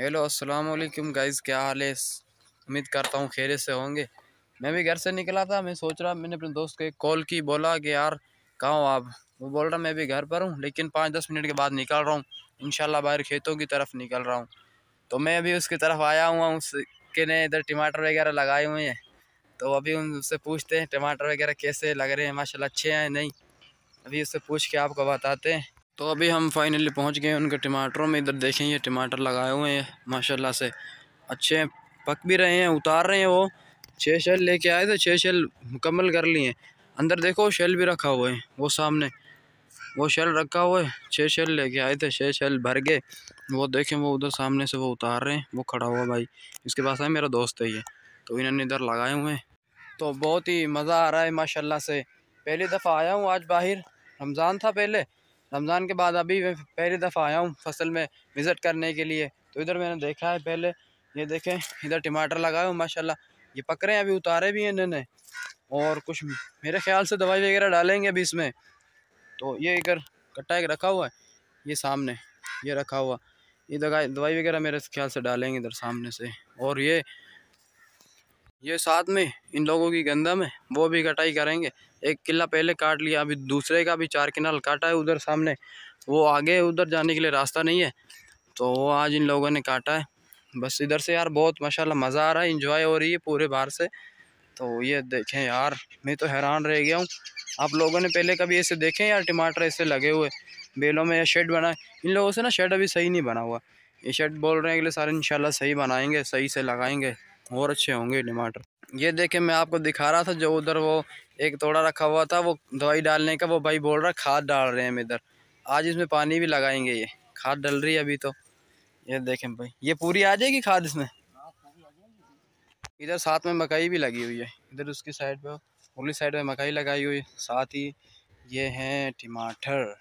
hello अस्सलाम वालेकुम guys क्या हाल है उम्मीद करता हूँ खेरे से होंगे मैं भी घर से निकला था मैं सोच रहा मैंने अपने दोस्त को एक कॉल की बोला कि यार कहाँ हो आप वो बोल रहा मैं भी घर पर हूँ लेकिन पाँच दस मिनट के बाद निकल रहा हूँ इन बाहर खेतों की तरफ निकल रहा हूँ तो मैं अभी उसकी तरफ आया हुआ हूँ उसके ने इधर टमाटर वगैरह लगाए हुए हैं तो अभी उनसे पूछते हैं टमाटर वगैरह कैसे लग रहे हैं माशाल्लाह अच्छे हैं नहीं अभी उससे पूछ के आपको बताते हैं तो अभी हम फाइनली पहुंच गए उनके टमाटरों में इधर देखें ये टमाटर लगाए हुए हैं माशाल्लाह से अच्छे पक भी रहे हैं उतार रहे हैं वो छः शेल लेके आए थे छः शेल मुकम्मल कर लिए अंदर देखो शेल भी रखा हुआ है वो सामने वो शेल रखा हुआ है छः शेल लेके आए थे छः शेल भर गए वो देखें वो उधर सामने से वो उतार रहे हैं वो खड़ा हुआ भाई इसके पास है मेरा दोस्त है ये तो इन्होंने इधर लगाए हुए हैं तो बहुत ही मज़ा आ रहा है माशाल्लाह से पहली दफ़ा आया हूँ आज बाहर रमज़ान था पहले रमज़ान के बाद अभी मैं पहली दफ़ा आया हूँ फसल में विज़िट करने के लिए तो इधर मैंने देखा है पहले ये देखें इधर टमाटर लगाए हूँ माशाल्लाह ये पक रहे हैं अभी उतारे भी हैं इन्होंने और कुछ मेरे ख्याल से दवाई वगैरह डालेंगे अभी इसमें तो ये इधर कट्टा एक रखा हुआ है ये सामने ये रखा हुआ ये दवाई वगैरह मेरे ख्याल से डालेंगे इधर सामने से और ये ये साथ में इन लोगों की गंदम है वो भी कटाई करेंगे एक किला पहले काट लिया अभी दूसरे का भी चार किनाल काटा है उधर सामने वो आगे उधर जाने के लिए रास्ता नहीं है तो वो आज इन लोगों ने काटा है बस इधर से यार बहुत माशाल्लाह मज़ा आ रहा है इंजॉय हो रही है पूरे बाहर से तो ये देखें यार मैं तो हैरान रह गया हूँ आप लोगों ने पहले कभी ऐसे देखें यार टमाटर ऐसे लगे हुए बेलों में या शेड बनाए इन लोगों से ना शेड अभी सही नहीं बना हुआ ये शेड बोल रहे हैं अगले सारे इन सही बनाएंगे सही से लगाएंगे और अच्छे होंगे टमाटर ये देखे मैं आपको दिखा रहा था जो उधर वो एक तोड़ा रखा हुआ था वो दवाई डालने का वो भाई बोल रहा खाद डाल रहे हैं हम इधर आज इसमें पानी भी लगाएंगे ये खाद डल रही है अभी तो ये देखें भाई ये पूरी आ जाएगी खाद इसमें इधर साथ में मकई भी लगी हुई है इधर उसकी साइड पे उर्ली साइड में मकई लगाई हुई है साथ ही ये हैं टमाटर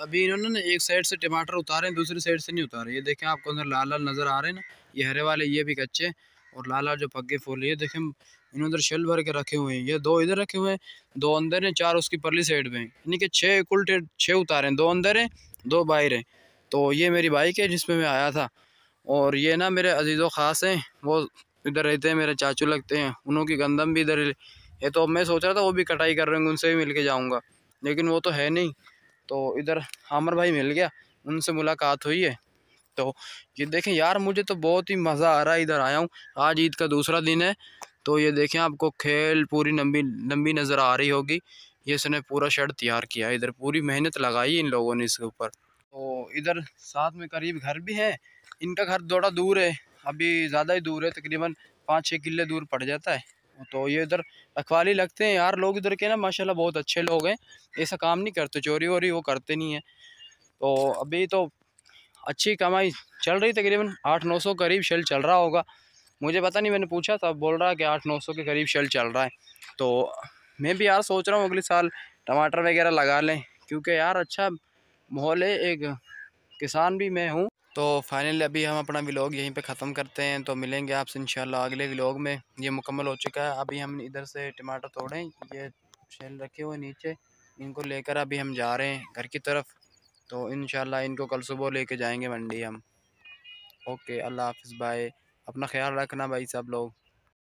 अभी इन्होंने ना एक साइड से टमाटर उतारे हैं दूसरी साइड से नहीं उतारे ये देखें आपको अंदर लाल लाल नज़र आ रहे हैं ना ये हरे वाले ये भी कच्चे और लाल लाल जो पगे फूल ये देखें इन्होंने शेल भर के रखे हुए हैं ये दो इधर रखे हुए हैं दो अंदर हैं चार उसकी परली साइड में यानी कि छः कुल छः उतारे हैं दो अंदर हैं दो बाहर हैं तो ये मेरी बाइक है जिसमें मैं आया था और ये ना मेरे अजीज़ ख़ास हैं वो इधर रहते हैं मेरे चाचू लगते हैं उनकी गंदम भी इधर है तो मैं सोच रहा था वो भी कटाई कर रहे होंगे उनसे भी मिल के जाऊँगा लेकिन वो तो है नहीं तो इधर हामर भाई मिल गया उनसे मुलाकात हुई है सकते हो ये देखें यार मुझे तो बहुत ही मज़ा आ रहा है इधर आया हूँ आज ईद का दूसरा दिन है तो ये देखें आपको खेल पूरी लंबी लंबी नज़र आ रही होगी ये इसने पूरा शर्ट तैयार किया है इधर पूरी मेहनत लगाई इन लोगों ने इसके ऊपर तो इधर साथ में करीब घर भी है इनका घर थोड़ा दूर है अभी ज़्यादा ही दूर है तकरीबन पाँच छः किले दूर पड़ जाता है तो ये इधर रखवाली लगते हैं यार लोग इधर के ना माशाल्लाह बहुत अच्छे लोग हैं ऐसा काम नहीं करते चोरी वोरी वो करते नहीं हैं तो अभी तो अच्छी कमाई चल रही तकरीबन आठ नौ सौ करीब शेल चल रहा होगा मुझे पता नहीं मैंने पूछा था बोल रहा कि आठ नौ सौ के करीब शेल चल रहा है तो मैं भी यार सोच रहा हूँ अगले साल टमाटर वगैरह लगा लें क्योंकि यार अच्छा माहौल है एक किसान भी मैं हूँ तो फाइनली अभी हम अपना व्लॉग यहीं पे ख़त्म करते हैं तो मिलेंगे आपसे इन अगले व्लॉग में ये मुकम्मल हो चुका है अभी हम इधर से टमाटर तोड़ें ये शेल रखे हुए नीचे इनको लेकर अभी हम जा रहे हैं घर की तरफ तो इन इनको कल सुबह लेके जाएंगे मंडी हम ओके अल्लाह हाफ़ बाय अपना ख्याल रखना भाई सब लोग